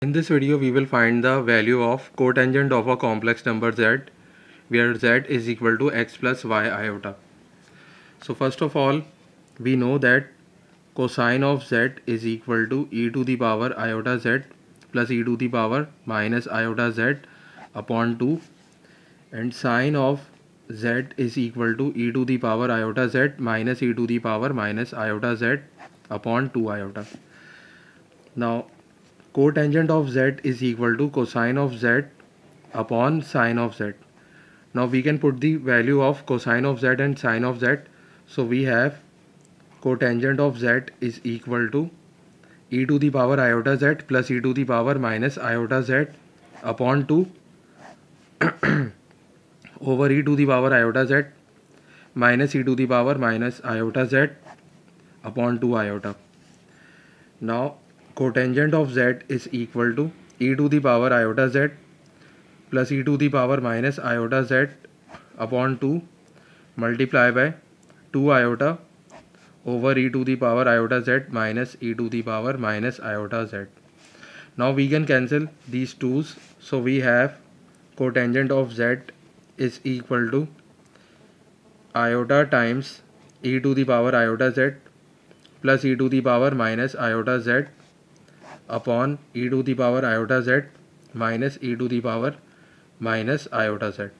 In this video we will find the value of cotangent of a complex number z where z is equal to x plus y iota. So first of all we know that cosine of z is equal to e to the power iota z plus e to the power minus iota z upon 2 and sine of z is equal to e to the power iota z minus e to the power minus iota z upon 2 iota. Now cotangent of z is equal to cosine of z upon sine of z. Now we can put the value of cosine of z and sine of z. So we have cotangent of z is equal to e to the power iota z plus e to the power minus iota z upon 2 over e to the power iota z minus e to the power minus iota z upon 2 iota. Now cotangent of z is equal to e to the power iota z plus e to the power minus iota z upon 2 multiply by 2 iota over e to the power iota z minus e to the power minus iota z. Now we can cancel these twos, So we have cotangent of z is equal to iota times e to the power iota z plus e to the power minus iota z upon e to the power iota z minus e to the power minus iota z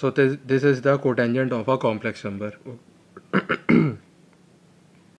so this is the cotangent of a complex number